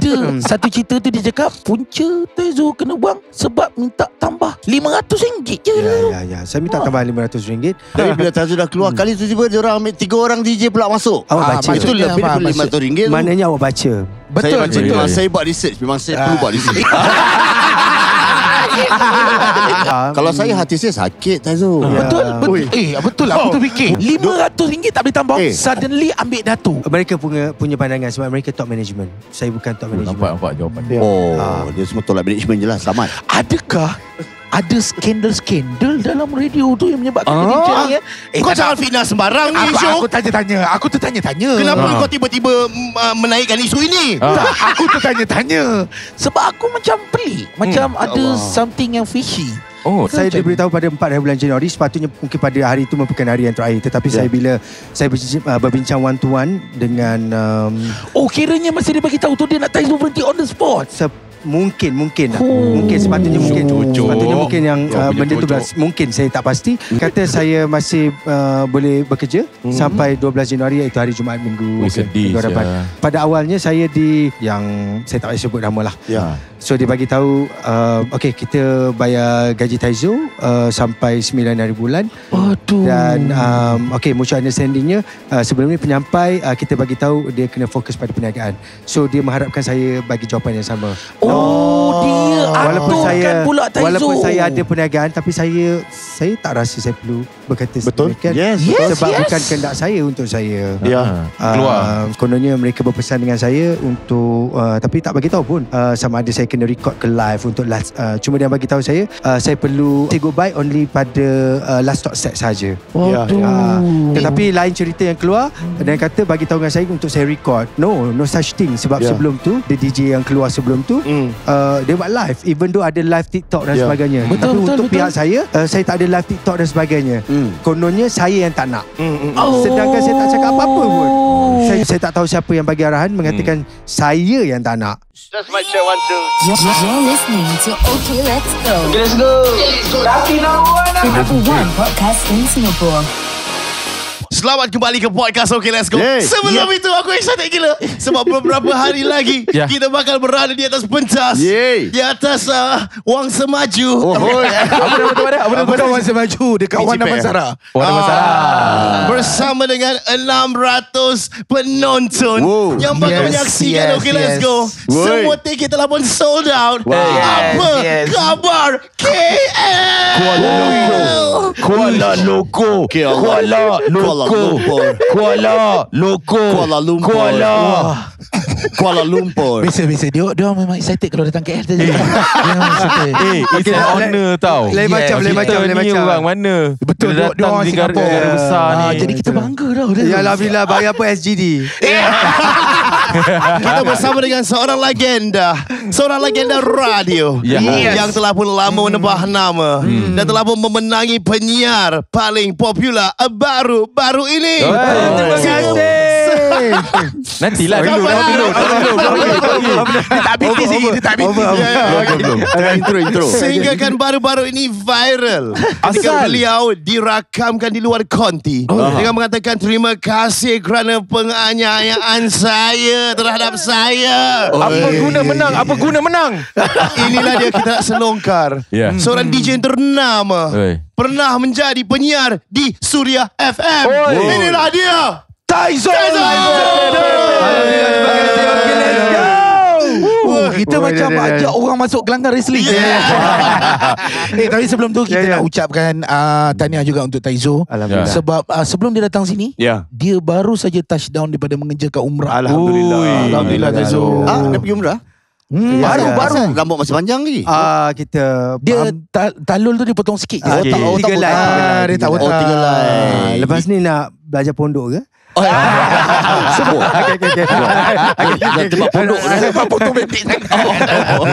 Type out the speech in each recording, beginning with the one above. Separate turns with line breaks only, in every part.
ada satu cerita tu dia cakap punca Tezo kena buang sebab minta tambah
RM500 je ya, ya ya saya minta ha. tambah RM500 tapi bila Tezo dah keluar kali tu tiba-tiba dia orang
ambil tiga orang DJ pula masuk awak ah, baca itu lebih daripada RM500 maknanya awak baca betul saya baca, saya
buat research memang saya perlu ah. buat research Kalau saya hati
saya sakit Tazu yeah. Ya. Betul betul. Eh betul lah Aku tu fikir RM500
tak boleh tambah eh. Suddenly ambil datu
Mereka punya punya pandangan Sebab mereka top management Saya bukan top
management Nampak, nampak jawapan ya. Oh Dia semua tolak management je lah Selamat
Adakah ada skandal-skandal dalam radio tu yang menyebabkan ah. kejadian ni. Ah. Eh, kau jangan fitnah sembarang ni, Aku tanya-tanya. Aku tertanya-tanya. Kenapa ah. kau tiba-tiba uh, menaikkan isu ini? Ah. Tak, aku tertanya-tanya. Sebab aku macam pelik. Hmm. Macam hmm. ada Allah. something yang fishy.
Oh, saya macam... diberitahu pada 4 hari bulan Januari sepatutnya mungkin pada hari itu merupakan hari yang terakhir tetapi yeah. saya bila saya berbincang, uh, berbincang one to one dengan um...
oh kiranya masih dia bagi tahu tu dia nak
tanya berhenti on the spot Sep- mungkin mungkin lah. mungkin sepatutnya mungkin Cucuk. sepatutnya mungkin yang uh, benda tu mungkin saya tak pasti hmm. kata saya masih uh, boleh bekerja hmm. sampai 12 Januari iaitu hari Jumaat minggu okay. Oh, minggu depan pada awalnya saya di yang saya tak boleh sebut nama lah ya So dia bagi tahu uh, Okay kita bayar gaji Taizo uh, Sampai 9 hari bulan Aduh. Dan um, okay mutual understandingnya uh, Sebelum ni penyampai uh, Kita bagi tahu dia kena fokus pada perniagaan So dia mengharapkan saya bagi jawapan yang sama oh, Oh, dia walaupun saya, pula Taizo. Walaupun saya ada perniagaan tapi saya saya tak rasa saya perlu berkata betul. Yes, yes, betul. Sebab yes. bukan kehendak saya untuk saya. Ya. Uh, Keluar. Kononnya mereka berpesan dengan saya untuk uh, tapi tak bagi tahu pun uh, sama ada saya kena record ke live untuk last uh, cuma dia bagi tahu saya uh, saya perlu say goodbye only pada uh, last talk set saja. Oh, Yeah. Uh, tetapi lain cerita yang keluar hmm. dan kata bagi tahu dengan saya untuk saya record. No, no such thing sebab yeah. sebelum tu the DJ yang keluar sebelum tu hmm. Hmm. uh, dia buat live even though ada live TikTok dan yeah. sebagainya betul, tapi betul, untuk betul. pihak saya uh, saya tak ada live TikTok dan sebagainya mm. kononnya saya yang tak nak mm, mm, oh. sedangkan saya tak cakap apa-apa pun oh. saya, saya tak tahu siapa yang bagi arahan mengatakan mm. saya yang tak nak
just my chair one two
you're listening to OK Let's Go
OK Let's
Go Rafi number one Rafi number one
podcast in Singapore Selamat kembali ke podcast Okay Let's Go yeah. Sebelum yeah. itu aku excited gila Sebab beberapa hari lagi yeah. Kita bakal berada di atas pentas yeah. Di atas uh, Wang Semaju oh, oh. Apa nama Wang Semaju? Dekat Wang Naman Sara ah. Bersama dengan 600 penonton Whoa. Yang bakal yes, menyaksikan yes, Okay Let's yes. Go Whoa. Semua tiket telah pun sold out wow. yes, Apa yes. kabar KL? Kuala Lumpur Kuala Lumpur Kuala Lumpur Loko Lumpur.
Kuala Loko Kuala Lumpur Kuala
Kuala Lumpur
Bisa-bisa dia, dia memang excited Kalau datang KL eh. Dia memang excited Eh It's an honor tau Lain macam Lain macam Kita ni orang mana Betul Dia datang di negara ah, Jadi kita bangga
tau Ya bila Bayar apa SGD Eh Kita bersama
dengan seorang legenda Seorang legenda radio yeah. yes. Yang telah pun lama hmm. menebah nama hmm. Dan telah pun memenangi penyiar Paling popular baru-baru ini Terima kasih
Nanti
lah Belum Belum Belum
Tak bintis lagi tak bintis ya, ya. Intro Sehingga kan baru-baru ini viral Ketika beliau dirakamkan di luar konti oh. Dengan mengatakan terima kasih kerana penganiayaan saya terhadap saya Apa guna menang? Apa guna menang? Inilah dia kita nak selongkar ya. Seorang hmm. DJ yang ternama Pernah menjadi penyiar di Suria FM Inilah dia Tyson. Tyson.
Kita oh, macam dia, dia, dia. orang masuk gelanggang wrestling. Yeah. eh tapi sebelum tu kita yeah, yeah. nak ucapkan uh, tahniah juga untuk Taizo Alhamdulillah. sebab uh, sebelum dia datang sini yeah. dia baru saja touchdown daripada mengerjakan umrah. Alhamdulillah. Ui. Alhamdulillah Taizo. Ah dia pergi
umrah? Hmm, ya, baru ya. baru rambut masih panjang lagi. uh, kita dia ta, talul tu dipotong sikit je. Okay. tak, oh, dia tak oh, Lepas ni nak belajar pondok ke? Oh, ya. Semua. Okey okey okey. Tempat pondok. Tempat pondok bebek. Oh, oh,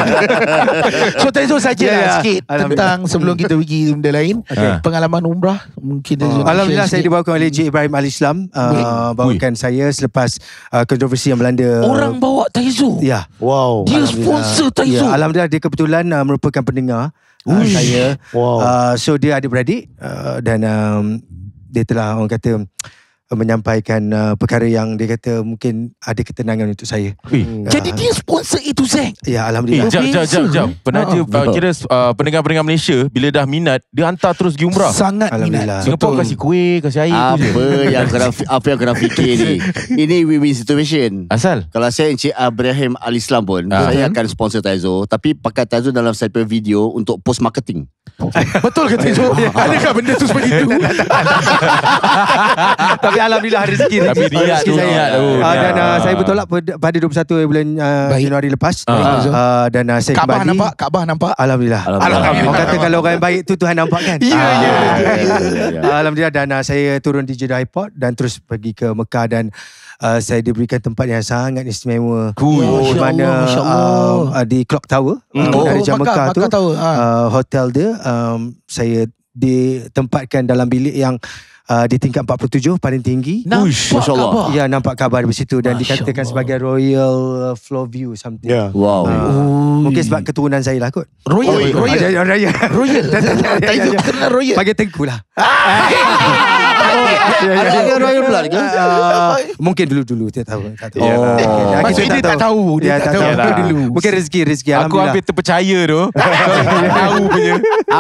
so tadi tu saja ya, ya. sikit tentang
sebelum hmm. kita pergi benda lain. Ha. Pengalaman umrah mungkin Alhamdulillah saya
dibawakan oleh J Ibrahim Al Islam uh, bawakan saya selepas uh, kontroversi yang melanda orang bawa Taizu. Ya. Wow. Dia sponsor Taizu. Alhamdulillah dia kebetulan uh, merupakan pendengar Uh, saya wow. uh, so dia adik beradik uh, dan um, dia telah orang kata menyampaikan uh, perkara yang dia kata mungkin ada ketenangan untuk saya. Hmm. Jadi dia
sponsor itu Zeng. Ya
alhamdulillah. Eh, jap jap jap jap. Penaja ah. uh, kira
uh, pendengar-pendengar Malaysia bila dah minat dia hantar terus pergi umrah. Sangat minat. Singapura Betul. kasih
kuih, kasih air Apa yang kena apa yang kena fikir ni. Ini win-win situation. Asal kalau saya Encik Abraham Al Islam pun uh-huh. saya akan sponsor Taizo tapi pakai Taizo dalam separate video untuk post marketing.
Betul kata itu Adakah benda tu seperti itu
Tapi
Alhamdulillah Rezeki Tapi rezeki saya uh, Dan uh, saya bertolak Pada 21 bulan ah, Januari lepas Dan uh, saya Kaabah nampak? Kaabah nampak Alhamdulillah Alhamdulillah Orang kata kalau orang baik tu Tuhan nampak kan Ya yeah, ya, ya, ya, yeah. Alhamdulillah Dan uh, saya turun di Jeddah Airport Dan terus pergi ke Mekah Dan uh, saya diberikan tempat yang sangat istimewa cool. oh, di mana Allah, um, uh, di Clock Tower hmm. uh, oh, dari Jamaah Mekah tu Tower, uh. Uh, hotel dia um, saya ditempatkan dalam bilik yang Uh, di tingkat 47 paling tinggi. Masya-Allah. Ya nampak kabar di situ dan Masya dikatakan Allah. sebagai royal uh, floor view something. Yeah. Wow. Uh, mungkin sebab keturunan saya lah kot. Royal. Oh, royal. Royal. Royal. Tak itu kena royal. Pakai tengku lah.
Ya, ya, ya. Ada royal blood
ah, Mungkin dulu-dulu dia tahu. Lah. Oh. Maksud dia tak tahu. Dia tak tahu dulu. Mungkin rezeki rezeki Aku hampir
terpercaya tu. Tahu punya.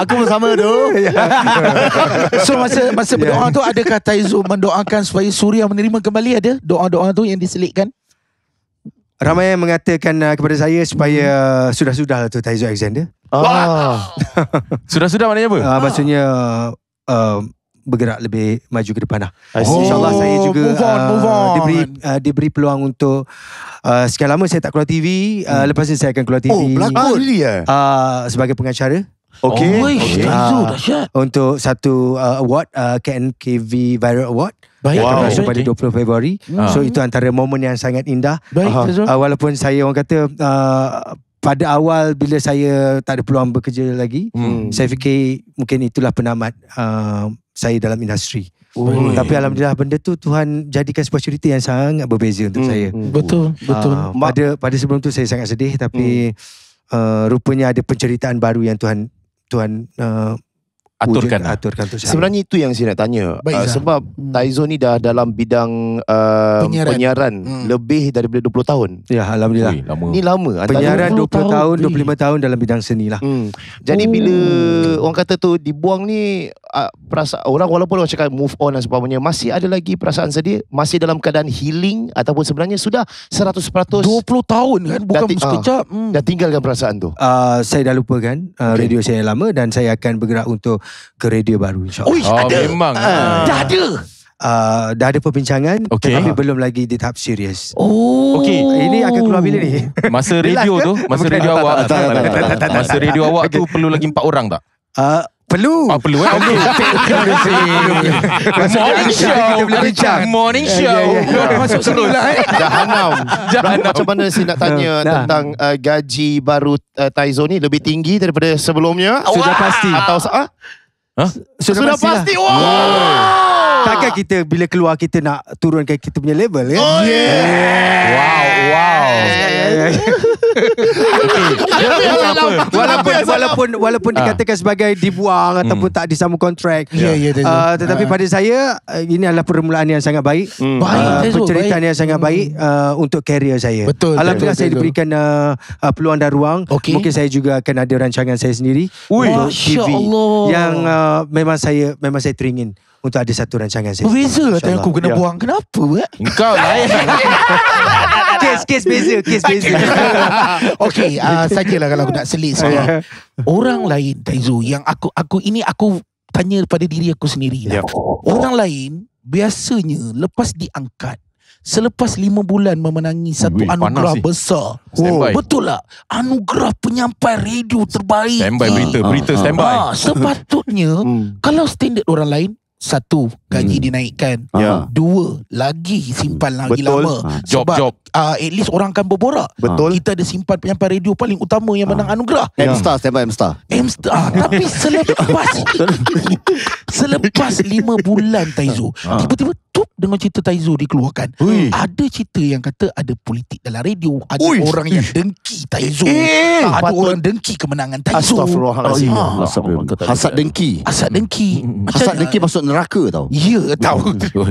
Aku pun sama tu.
So masa masa berdoa tu
adakah Taizo mendoakan supaya
Surya menerima kembali ada doa-doa tu yang diselitkan? Ramai yang mengatakan uh, kepada saya supaya uh, sudah-sudah tu Taizo Alexander. Ah. sudah-sudah maknanya apa? Ah, uh, maksudnya bergerak lebih maju ke depan lah. Oh, InsyaAllah saya oh, juga move on, uh, move on. diberi uh, diberi peluang untuk uh, sekian lama saya tak keluar TV. Uh, hmm. Lepas ni saya akan keluar TV. Oh, pelakon ni ya? Uh, sebagai pengacara. Okay. Oh, okay. Uh, untuk satu uh, award, uh, KNKV Viral Award. Baik. Yang wow. pada 20 Februari. Hmm. So, itu antara momen yang sangat indah. Baik, uh-huh. uh, Walaupun saya orang kata... Uh, pada awal bila saya tak ada peluang bekerja lagi hmm. saya fikir mungkin itulah penamat uh, saya dalam industri Oh, hmm. tapi ya. alhamdulillah benda tu Tuhan jadikan sebuah cerita yang sangat berbeza untuk hmm. saya. Hmm. Betul, uh, betul. Pada pada sebelum tu saya sangat sedih tapi hmm. uh, rupanya ada penceritaan baru yang Tuhan Tuhan uh,
aturkan. Wujud, aturkan tu Sebenarnya itu yang saya nak tanya. Baik, uh, sebab
hmm. Taizo ni dah dalam
bidang uh, penyiaran, penyiaran hmm. lebih daripada 20 tahun. Ya, alhamdulillah. Ui, lama.
Ni lama. Penyiaran 20, 20 tahun, tahun 25 tahun dalam bidang seni lah. Hmm. Jadi oh. bila orang kata
tu dibuang ni uh, perasa orang walaupun orang cakap move on dan sebagainya masih ada lagi perasaan sedih, masih dalam keadaan healing ataupun sebenarnya sudah 100% 20 tahun kan bukan dah, sekejap. Uh,
hmm. Dah tinggalkan perasaan tu. Uh, saya dah lupakan uh, okay. radio saya yang lama dan saya akan bergerak untuk ke radio baru insyaallah. Oh, ada. memang. Uh, dah ada. Uh, dah ada perbincangan okay. tapi belum lagi di tahap serius. Oh. Okey, ini akan keluar bila ni?
Masa radio tu, masa radio awak. Masa radio
awak tu perlu lagi empat orang tak? Uh, Perlu. Ah, perlu eh. Perlu. Morning show. Morning
show. Yeah, yeah, yeah. Masuk terus. Jahanam. Jahanam. Macam mana saya nak tanya nah. tentang uh, gaji baru uh, Taizo ni lebih tinggi daripada sebelumnya? Sudah pasti. Atau
ah? Hah? Sudah, Sudah pasti. pasti. Wow.
Yeah.
Takkan kita bila keluar kita nak turunkan kita punya level ya? Oh yeah. yeah. Wow, wow. okay. walaupun, walaupun, walaupun ah. dikatakan sebagai dibuang hmm. ataupun tak disama kontrak. Yeah. Ya, ya, ya, yeah, tetapi ah. pada saya eh, ini adalah permulaan yang sangat baik. Hmm. Ah, baik, uh, penceritaan yang sangat baik hmm. untuk karier saya. Betul, Alhamdulillah saya diberikan peluang dan ruang. Okay. Mungkin saya juga akan ada rancangan saya sendiri. Masya-Allah. Yang memang saya memang saya teringin untuk ada satu rancangan saya. Beza lah tanya aku kena ya. buang. Kenapa? buat? Eh? Engkau lah. Eh.
kes, kes beza. Kes beza. okay. Uh, ah, sajalah kalau aku nak selit semua. Orang lain, Taizu, yang aku, aku ini aku tanya pada diri aku sendiri. Ya. Orang lain, biasanya lepas diangkat, Selepas lima bulan memenangi satu Ui, anugerah si. besar. Oh, betul lah. Anugerah penyampai radio terbaik. Standby berita. Berita ha. standby. Ha, sepatutnya, hmm. kalau standard orang lain, satu gaji hmm. dinaikkan yeah. dua
lagi simpan lagi betul. lama ha. job, sebab job.
Uh, at least orang akan berborak betul kita ada simpan penyampai radio paling utama yang ha. menang ha. anugerah ya. Mstar yeah. siapa Mstar Mstar ah, tapi selepas selepas lima bulan Taizu ha. tiba-tiba tup dengan cerita Taizu dikeluarkan Ui. ada cerita yang kata ada politik dalam radio ada Ui. orang yang dengki
Taizu eh, ah, ada patut. orang dengki kemenangan Taizu Astaghfirullahaladzim ha. Ah. hasad dengki hasad dengki hmm. hasad dengki masuk neraka tau Ya, ya tahu. Itu ah,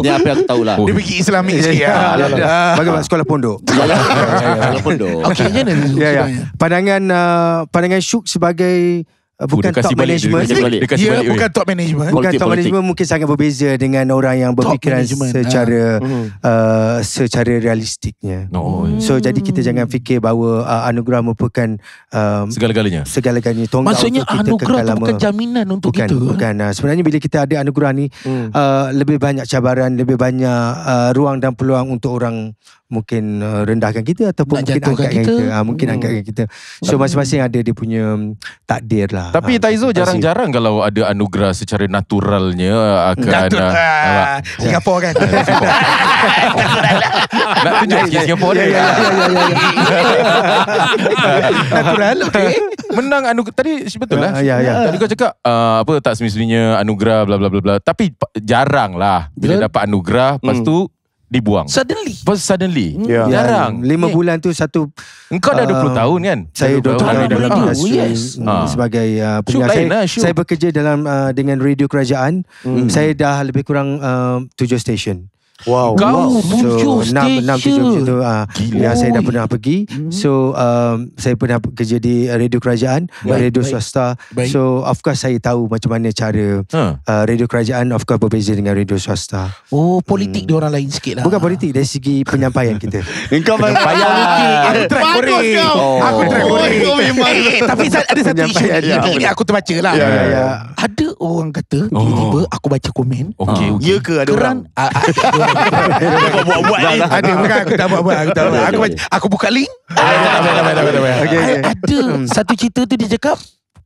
ha, apa yang aku tahu lah. Dia bagi Islamik sikit. Ya, ya, ah. ah. Bagaimana sekolah pondok? Sekolah
pondok. Okey, jangan. Ya, ya. ya. ya pandangan, uh, pandangan Syuk sebagai Uh, bukan top management. Dia ya, bukan top management. Bukan top management mungkin sangat berbeza dengan orang yang berfikiran ah. secara hmm. uh, secara realistiknya. Oh, hmm. So jadi kita jangan fikir bahawa uh, anugerah merupakan um, segala-galanya. Segala-galanya Maksudnya anugerah tu bukan jaminan untuk bukan, kita. Bukan. Uh, sebenarnya bila kita ada anugerah ni hmm. uh, lebih banyak cabaran, lebih banyak uh, ruang dan peluang untuk orang mungkin uh, rendahkan kita ataupun Nak mungkin angkat kita, kita. Ha, mungkin hmm. angkatkan kita so masing-masing ada dia punya um, takdir lah tapi ha, Taizo jarang-jarang
kalau ada anugerah secara naturalnya akan Natural. ah, ah Singapura kan nak tunjuk sikit Singapura natural okay menang anugerah tadi betul lah ya, ya, ya. tadi kau cakap uh, apa tak semestinya anugerah bla bla bla bla tapi jarang lah bila dapat anugerah lepas hmm. tu dibuang. Suddenly. But suddenly. Yeah. Mm. Yeah. Jarang. Lima yeah.
bulan tu satu. Engkau dah 20 uh, um, tahun kan? Saya 20 tahun. Radio. Radio. Ah, yes. Mm, ah. Sebagai uh, penyiar. Saya, lah, saya bekerja dalam uh, dengan radio kerajaan. Mm. Saya dah lebih kurang uh, tujuh stesen. Wow, kau wow. So, 7 stesen. 6, 7 macam ah, yang saya dah pernah pergi. Hmm. So, um, saya pernah kerja di radio kerajaan, baik, radio baik. swasta. Baik. So, of course saya tahu macam mana cara huh. Ha. uh, radio kerajaan of course berbeza dengan radio swasta. Oh, politik hmm. dia orang lain sikit lah. Bukan politik, dari segi penyampaian kita. Engkau penyampaian. aku track korek. Oh. Aku track oh, korek. Eh, eh, tapi ada satu isu. ini ya. aku terbaca lah. Ya, ya,
ada orang kata, tiba-tiba oh. aku baca komen. Okay, ah. okay. Ya ke ada orang? Kerana, ah, buat-buat ni. aku buat aku buka link. Ada satu cerita tu dia cakap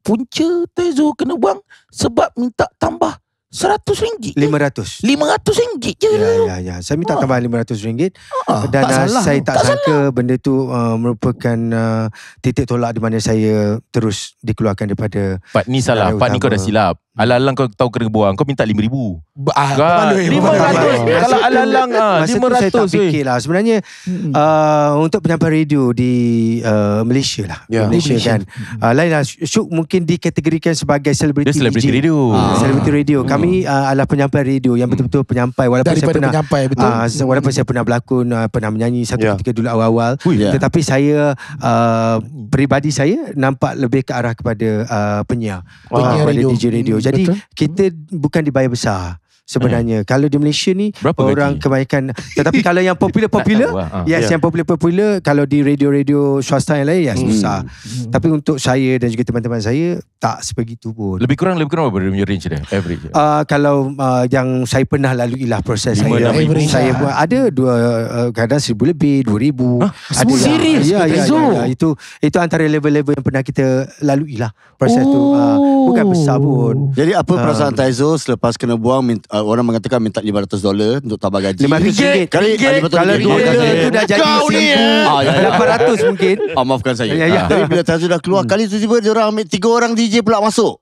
punca Tezo
kena buang sebab minta tambah Seratus ringgit Lima ratus Lima ratus ringgit je Ya ya ya Saya minta ah. tambah lima ratus ringgit uh, Dan tak ah, saya tak, tak sangka salah. Benda tu uh, merupakan uh, Titik tolak di mana saya Terus dikeluarkan daripada
Part ni salah Pak ni kau dah silap Hmm. Alalang, kau tahu kena buang. Kau minta RM5,000. Ah, RM500. Kalau alalang, alang ah, RM500. Masa saya tak eh.
fikirlah. Sebenarnya hmm. uh, untuk penyampaian radio di uh, Malaysia lah. Yeah. Malaysia, Malaysia kan. Hmm. Uh, lain lah. Syuk mungkin dikategorikan sebagai selebriti radio. Ah, ah. Selebriti radio. Ah. Celebrity radio. Kami uh, adalah penyampai radio yang betul-betul penyampai. Walaupun Daripada saya pernah, penyampai betul. Uh, walaupun saya pernah berlakon, uh, pernah menyanyi satu yeah. ketika dulu awal-awal. yeah. Tetapi saya, uh, peribadi saya nampak lebih ke arah kepada uh, penyiar. Penyiar uh, radio. DJ radio. Jadi Betul. kita hmm. bukan dibayar besar sebenarnya uh. kalau di Malaysia ni Berapa orang gaji? kebanyakan tetapi kalau yang popular popular uh. yes yeah. yang popular popular kalau di radio-radio swasta yang lain ya yes, hmm. susah mm. tapi untuk saya dan juga teman-teman saya tak sebegitu pun lebih
kurang lebih kurang berapa range dia average
uh, kalau uh, yang saya pernah lalui lah proses saya saya, saya buat ada dua uh, kadang seribu lebih dua ribu huh? serius ya, ya, ya, ya, itu itu antara level-level yang pernah kita lalui lah proses oh. tu uh, bukan besar pun
jadi apa perasaan uh. Taizo selepas kena buang uh, uh, orang mengatakan minta 500 dolar untuk tambah gaji. 500 kali kalau dia tu dah jadi kau ni. Eh. Ah, 800 ya, ya. mungkin. Ah, maafkan saya. Ya, ya. Tapi bila saya sudah keluar kali tu tiba dia orang ambil 3 orang DJ pula masuk.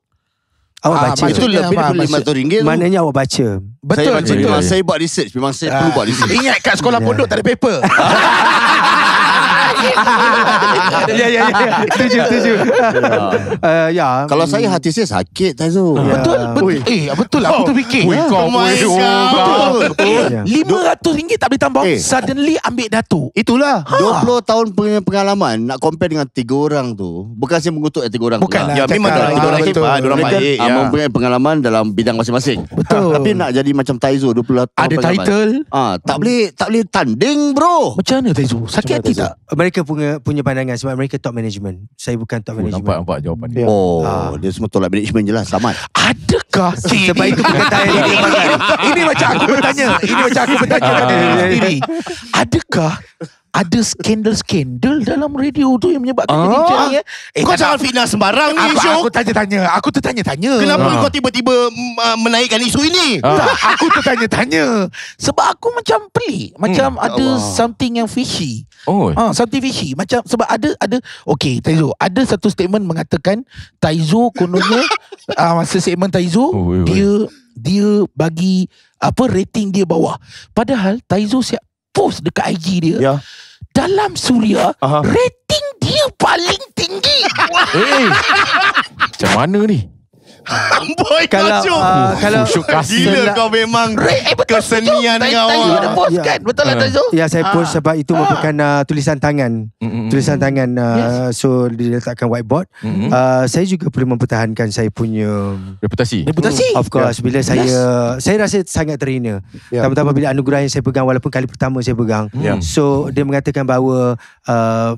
Awak ah, baca. Itu lebih daripada 500 ringgit tu. Maknanya awak baca. Betul. Saya baca. Ya, ya, saya buat research. Memang saya ah. perlu buat research. Ingat kat sekolah ya. pondok tak ada paper. Ya ya ya Setuju setuju uh, Ya Kalau saya hati saya sakit Tazu ah, ya. Betul betul. Eh betul lah Aku tu fikir Oh my god Betul ya. RM500 tak boleh tambah eh. Suddenly ambil datu. Itulah 20 ha. tahun pengalaman Nak compare dengan tiga orang tu Bukan saya mengutuk tiga orang lah. Bukan Ya memang 3 orang hebat 3 orang baik ah, ya. Mempunyai pengalaman Dalam bidang masing-masing Betul Tapi nak jadi macam Taizo 20 tahun Ada title
Ah, Tak boleh Tak boleh tanding bro Macam mana Taizo Sakit hati tak mereka punya punya pandangan sebab mereka top management. Saya bukan top oh, management. Nampak nampak jawapan
dia. Oh, ha. dia semua tolak management je lah. Selamat. Adakah? Sebab
itu bukan tanya ini. Ini macam aku bertanya. Ini macam aku bertanya. Ah. Ini. Adakah? ada skandal-skandal dalam radio tu yang menyebabkan ah. dia ni. Eh. eh, kau jangan fitnah sembarang ni show. Aku tanya-tanya. Aku tu tanya tanya Kenapa ah. kau tiba-tiba uh, menaikkan isu ini? Ah. Tak, aku tu tanya tanya Sebab aku macam pelik. Hmm. Macam hmm. ada Allah. something yang fishy. Oh. Ah, something fishy. Macam sebab ada ada Okay, Taizo, ada satu statement mengatakan Taizo kononnya uh, masa statement Taizo oh, wait, dia wait. dia bagi apa rating dia bawah. Padahal Taizo siap post dekat IG dia. Yeah. Dalam suria, uh rating dia paling tinggi. Hey.
Macam mana ni? Ah. Boy kalau, uh, kalau Khusyuk Gila kau memang eh, Kesenian tajuk. awak. Tanjo ada ah. post kan yeah. Betul
lah
Tanjo Ya saya post ha. sebab itu Merupakan uh, tulisan tangan mm-hmm. Tulisan tangan uh, yes. So diletakkan whiteboard mm-hmm. uh, Saya juga perlu mempertahankan Saya punya um,
Reputasi Reputasi mm. Of course yeah. Bila yes. saya Saya
rasa sangat terhina yeah. Ya. Tambah-tambah bila anugerah yang saya pegang Walaupun kali pertama saya pegang yeah. So dia mengatakan bahawa uh,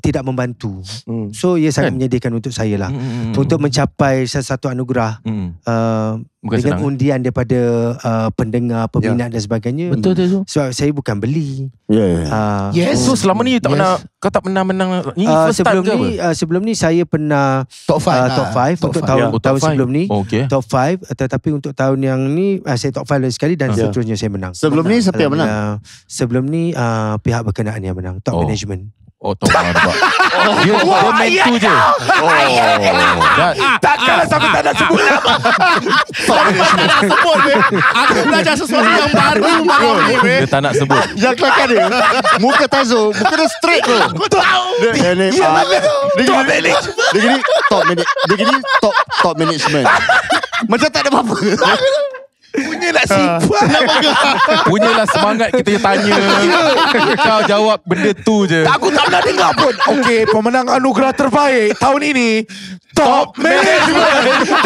tidak membantu. Hmm. So ia sangat kan? menyedihkan untuk saya lah. Hmm. hmm, hmm untuk hmm. mencapai satu anugerah hmm. uh, dengan senang. Eh? undian daripada uh, pendengar, peminat yeah. dan sebagainya. Betul tu. Sebab so, saya bukan beli. Yeah, yeah. Uh, yes. So, so selama ni you tak yes. pernah, kau tak pernah menang. Ini uh, sebelum ni, Uh, sebelum ni saya pernah top 5. Uh, ah, lah. top 5 untuk five. tahun, yeah. Oh, tahun five. sebelum ni. Oh, okay. Top 5. Tetapi untuk tahun yang ni uh, saya top 5 lagi sekali dan yeah. seterusnya saya menang. Sebelum menang. ni siapa yang menang? sebelum ni pihak berkenaan yang menang. Top oh. management. Oh tomar nampak oh, Dia, main ya tu je ah, Tak kalah ah, sampai
tak nak ah, sebut nama tak nak sebut Aku belajar sesuatu yang baru malam Dia tak nak sebut Yang kelakar dia Muka Taizo Muka dia straight tu Aku tahu
Dia ni Top management Dia gini Top management Dia gini Top management Macam tak ada apa-apa kat sifat ah. lah
Punyalah semangat kita tanya. Ya. Kau jawab benda tu je. aku tak pernah dengar pun. Okay, pemenang anugerah terbaik tahun ini. Top management.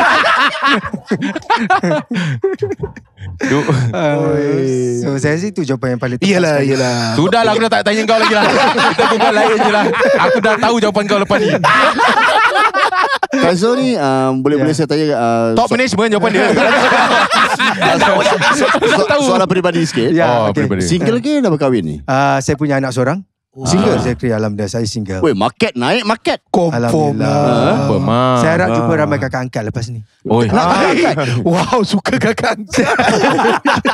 Duk. so saya rasa itu jawapan yang paling Iyalah, sekali. iyalah. Sudahlah aku
dah tak tanya kau lagi lah. Kita berbual lain lah. Aku dah tahu jawapan kau lepas ni.
Tazo ni um, boleh-boleh yeah. saya tanya uh, top so- management
jawapan dia.
soalan
peribadi sikit. Yeah, oh, okay. Single ke dah berkahwin ni? Uh, saya punya anak seorang. Oh. Single ah. Zachary Alhamdulillah Saya single Weh market naik market Confirm lah. Alhamdulillah ha? Saya harap jumpa ramai kakak angkat lepas ni Oi. Nak kakak angkat Wow suka kakak angkat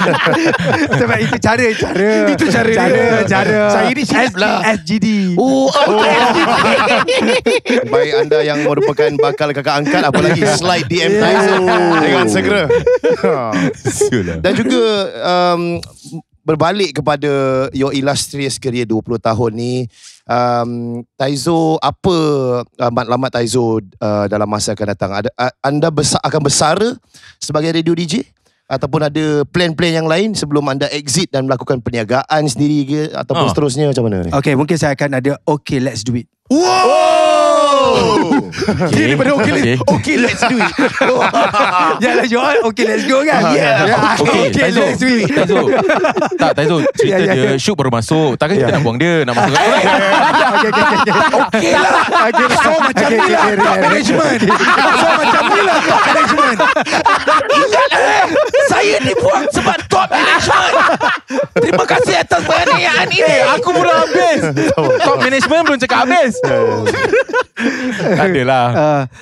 Sebab itu cara Cara Itu cara Cara, dia. cara. Saya ini silap lah
SGD oh, oh, oh. oh. Baik anda yang merupakan bakal kakak angkat apa lagi? slide DM yeah. Dengan segera ha. Dan juga um, berbalik kepada your illustrious career 20 tahun ni um, Taizo apa uh, matlamat Taizo uh, dalam masa akan datang ada, uh, anda besar, akan bersara sebagai radio DJ ataupun ada plan-plan yang lain sebelum anda exit dan melakukan perniagaan sendiri ke ataupun oh.
seterusnya macam mana ni okay, mungkin saya akan ada okay let's do it
Whoa! Oh! Okay.
Kira daripada okay, okay. Lah, kan? ah, ya.
okay let's do it
Jalan jual Okay let's go kan Yeah Okay, okay Taizo. let's do it Taizo.
Tak Taizo Cerita yeah, yeah. dia Syuk baru masuk Takkan yeah. kita ya. nak buang dia Nak masuk Okay
Okay
Okay Okay lah. So macam ni lah Management So macam ni lah
Management Saya ni buang sebab jawab Terima kasih atas perniagaan ini hey, eh, Aku belum habis
Top management belum cakap habis ya, ya, ya. Tak adalah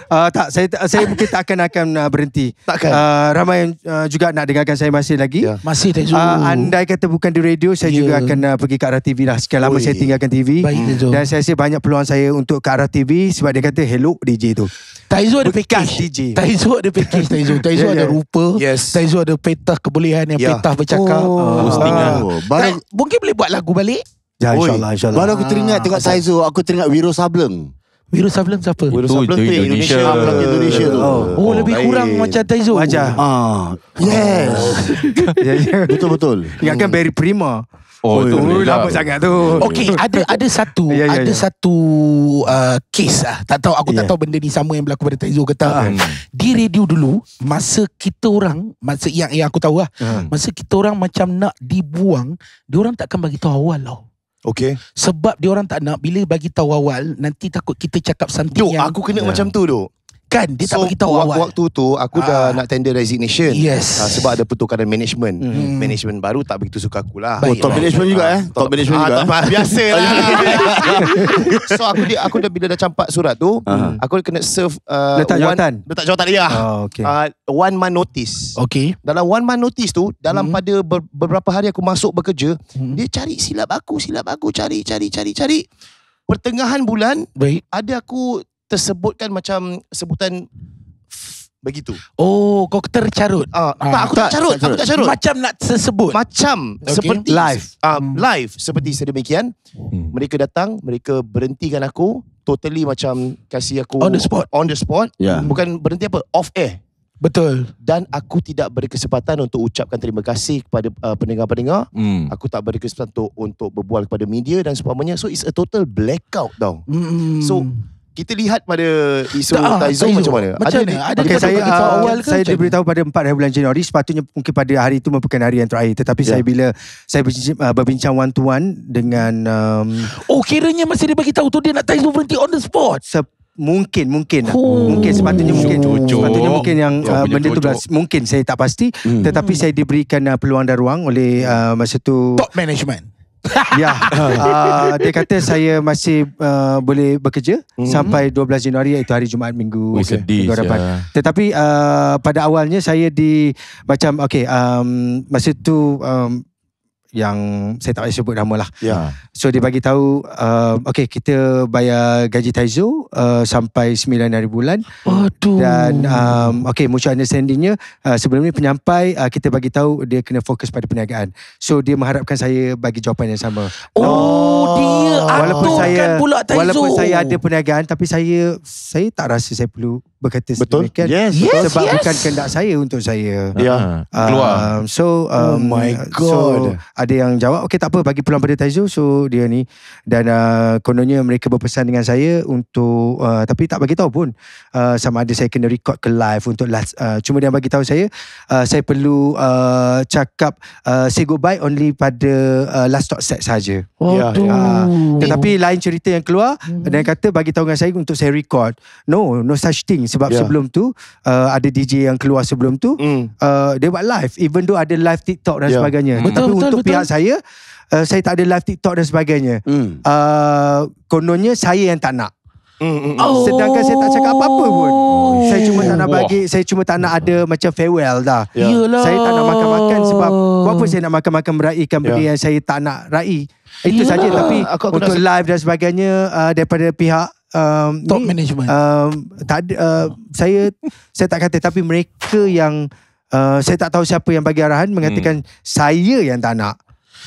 uh, Tak saya, saya mungkin tak akan akan ah, berhenti Tak uh, Ramai yang juga nak dengarkan saya masih lagi Masih tak juga. Andai kata bukan di radio Saya juga akan pergi ke arah TV lah Sekian lama saya tinggalkan TV Dan saya rasa banyak peluang saya Untuk ke arah TV Sebab dia kata hello DJ tu Taizo ada Bekas package DJ. Taizo ada package Taizo, ada
rupa yes. Taizo ada peta kebolehan Yang yeah. peta entah bercakap. Oh, uh, posting lah. Oh, baru,
tak, mungkin boleh buat lagu balik? Ya, insyaAllah. Insya Baru aku teringat tengok Saizo, aku teringat Wiro Sableng. Wiro Sableng siapa? Wiro oh, Sableng tu Indonesia. Indonesia. Indonesia tu. Oh, oh, oh lebih baik. kurang macam Taizo. Macam. Ah. Yes.
betul-betul. Ya, ya. Ingatkan Barry Prima. Oh, oh tu lama sangat tu. Okay, ada ada satu yeah, yeah, ada yeah. satu
uh, lah. Tak tahu aku yeah. tak ya. tahu benda ni sama yang berlaku pada Taizo kata uh. di radio dulu masa kita orang masa yang yang aku tahu lah. Uh. Masa kita orang macam nak dibuang, dia orang takkan bagi tahu awal lah. Okay. Sebab dia orang tak nak bila bagi tahu awal nanti takut kita cakap something Yo, yang aku kena yeah. macam tu doh kan dia so, tak bagi awal
waktu tu aku ah. dah nak tender resignation yes. ah, sebab ada pertukaran management hmm. hmm. management baru tak
begitu suka aku lah. oh, top ah, eh? management juga eh top, management ah, juga biasa lah
so aku dia aku dah bila dah campak surat tu uh-huh. aku kena serve uh, letak one, jawatan letak jawatan dia oh, ah, okay. uh, one month notice okay. dalam one month notice tu dalam hmm. pada ber- beberapa hari aku masuk bekerja hmm. dia cari silap aku silap aku cari cari cari cari pertengahan bulan Baik. ada aku tersebutkan macam sebutan begitu. Oh, kau tercarut. Uh, uh, tak, aku tak, tak carut. Aku tak carut. Macam nak tersebut. Macam okay. seperti live. Um, live seperti sedemikian. Hmm. Mereka datang, mereka berhentikan aku totally macam kasih aku on the spot. On the spot. Yeah. Bukan berhenti apa? Off air. Betul. Dan aku tidak beri kesempatan untuk ucapkan terima kasih kepada uh, pendengar-pendengar. Mm. Aku tak beri kesempatan untuk, untuk berbual kepada media dan sebagainya. So it's a total blackout
tau.
Mm.
So kita lihat pada isu ah, Taizo macam mana? Macam ada ada okay, saya
uh, awal saya diberitahu pada 4 hari bulan Januari sepatutnya mungkin pada hari itu merupakan hari yang terakhir tetapi yeah. saya bila saya berbincang, uh, berbincang one to one dengan um,
Oh kiranya masih dia bagi tahu tu
dia nak Taizo berhenti on the spot. Se- mungkin mungkin oh. mungkin sepatutnya mungkin Jujuk. sepatutnya mungkin yang uh, benda tu belas, mungkin saya tak pasti hmm. tetapi hmm. saya diberikan uh, peluang dan ruang oleh uh, masa tu top management ya uh, dia kata saya masih uh, boleh bekerja mm-hmm. sampai 12 Januari iaitu hari Jumaat minggu oh, okay. sedih yeah. tetapi uh, pada awalnya saya di macam okay, um, masa tu um, yang saya tak boleh sebut nama lah. Yeah. So dia bagi tahu, uh, okay kita bayar gaji Taizo uh, sampai 9 hari bulan. Aduh. Dan um, okay mutual understandingnya uh, sebelum ni penyampai uh, kita bagi tahu dia kena fokus pada perniagaan. So dia mengharapkan saya bagi jawapan yang sama. Oh, oh dia walaupun saya, pula Taizo. Walaupun saya ada perniagaan tapi saya saya tak rasa saya perlu berkata betul yes, yes, sebab yes. bukan kehendak saya untuk saya yeah. Ya. uh, keluar so oh um, oh my god so, ada yang jawab okey tak apa bagi pulang pada Taizo so dia ni dan uh, kononnya mereka berpesan dengan saya untuk uh, tapi tak bagi tahu pun uh, sama ada saya kena record ke live untuk last uh, cuma dia bagi tahu saya uh, saya perlu uh, cakap uh, say goodbye only pada uh, last talk set saja oh, yeah. uh, tetapi lain cerita yang keluar mm-hmm. dan kata bagi tahu dengan saya untuk saya record no no such thing sebab yeah. sebelum tu uh, ada DJ yang keluar sebelum tu mm. uh, dia buat live even though ada live TikTok dan yeah. sebagainya mm. betul, tapi betul, untuk betul. pihak saya uh, saya tak ada live TikTok dan sebagainya mm. uh, kononnya saya yang tak nak mm, mm, mm. sedangkan saya tak cakap apa-apa pun oh. saya cuma tak nak bagi Wah. saya cuma tak nak ada macam farewell dah ya. yeah. saya tak nak makan-makan sebab apa saya nak makan-makan meraihkan benda yeah. yang saya tak nak raih itu saja tapi aku untuk live dan sebagainya uh, daripada pihak um, top ni, management. Um, tak ada, uh, oh. saya saya tak kata tapi mereka yang uh, saya tak tahu siapa yang bagi arahan mengatakan hmm. saya yang tak nak.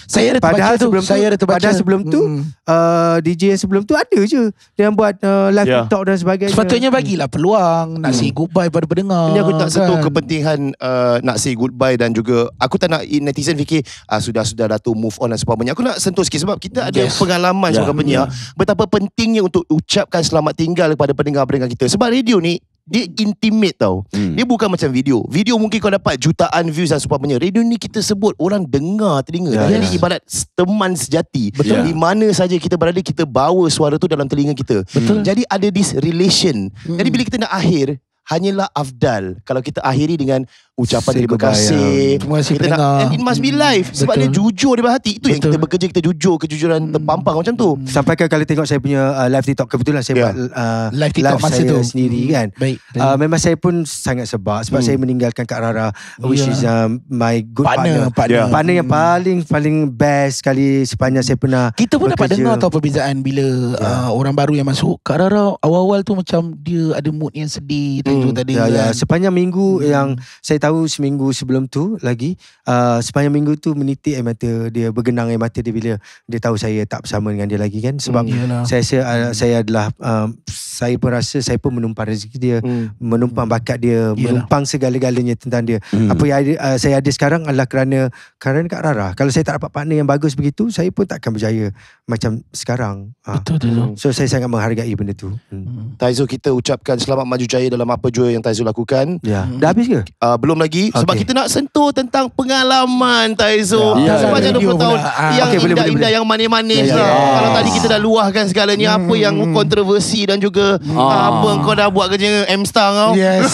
Saya ada terbaca tu. Sebelum saya ada terbaca. Padahal sebelum tu, hmm uh, DJ yang sebelum tu ada je. Dia yang buat uh, live yeah. talk dan sebagainya. Sepatutnya bagilah peluang. Nak hmm. say goodbye pada pendengar.
Ini aku tak kan. sentuh
kepentingan uh, nak say goodbye dan juga... Aku tak nak netizen fikir, ah, sudah-sudah dah tu move on dan sebagainya. Aku nak sentuh sikit sebab kita ada yes. pengalaman yeah. sebagai penyiar. Mm. Betapa pentingnya untuk ucapkan selamat tinggal kepada pendengar-pendengar kita. Sebab radio ni dia intimate tau hmm. Dia bukan macam video Video mungkin kau dapat Jutaan views dan sebagainya Radio ni kita sebut Orang dengar telinga yeah, Dia ya. yeah. ibarat Teman sejati Betul yeah. Di ya. mana saja kita berada Kita bawa suara tu Dalam telinga kita Betul hmm. Jadi ada this relation hmm. Jadi bila kita nak akhir Hanyalah afdal Kalau kita akhiri dengan ucapan terima kasih. terima kasih kita nak and it must be hmm, live Betul. sebab dia
jujur daripada hati itu Betul. yang kita bekerja kita jujur kejujuran hmm. terpampang macam tu hmm. sampai ke kali tengok saya punya uh, live TikTok kebetulan saya yeah. buat uh, live TikTok live masa saya tu sendiri hmm. kan baik, baik. Uh, memang saya pun sangat sebab sebab hmm. saya meninggalkan Kak Rara which ya. is uh, my good partner partner, partner. partner yang paling paling best sekali sepanjang saya pernah kita pun bekerja. dapat dengar tau perbezaan bila yeah. uh, orang baru yang masuk Kak Rara awal-awal tu macam dia ada mood yang sedih hmm. tu tadi yeah, kan. yeah. sepanjang minggu hmm. yang saya tahu seminggu sebelum tu lagi uh, sepanjang minggu tu meniti air mata dia bergenang air mata dia bila dia tahu saya tak bersama dengan dia lagi kan sebab mm, saya saya, uh, hmm. saya adalah uh, saya pun rasa saya pun menumpang rezeki dia mm. menumpang bakat dia yelah. menumpang segala-galanya tentang dia mm. apa yang ada, uh, saya ada sekarang adalah kerana kerana Kak Rara kalau saya tak dapat partner yang bagus begitu saya pun tak akan berjaya macam sekarang betul-betul ha. so saya sangat menghargai benda tu
mm. Taizo kita ucapkan selamat maju jaya dalam apa jua yang Taizo lakukan yeah. mm. dah habis ke? Uh, belum belum lagi okay. sebab kita nak sentuh tentang pengalaman Taizo yeah. yeah. sepanjang 20 tahun pula. Ah, yang okay, indah-indah yang manis-manis yeah, yeah. Lah. Yeah. kalau tadi kita dah luahkan segalanya mm. apa hmm. yang kontroversi dan juga mm. apa mm. kau dah buat kerja M-Star kau yes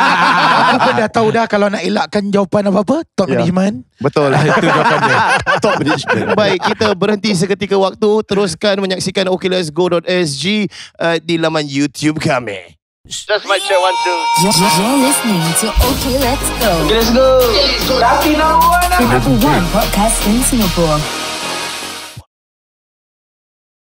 aku dah tahu dah kalau nak elakkan jawapan apa-apa top yeah. management betul ah, itu
jawapan dia top management
baik kita berhenti seketika waktu teruskan menyaksikan okay, let's go.sg uh, di laman YouTube kami
That's my chair, one, two.
You're, you're
listening
to OK Let's Go. Okay, let's go. That's number one. Number one podcast in Singapore.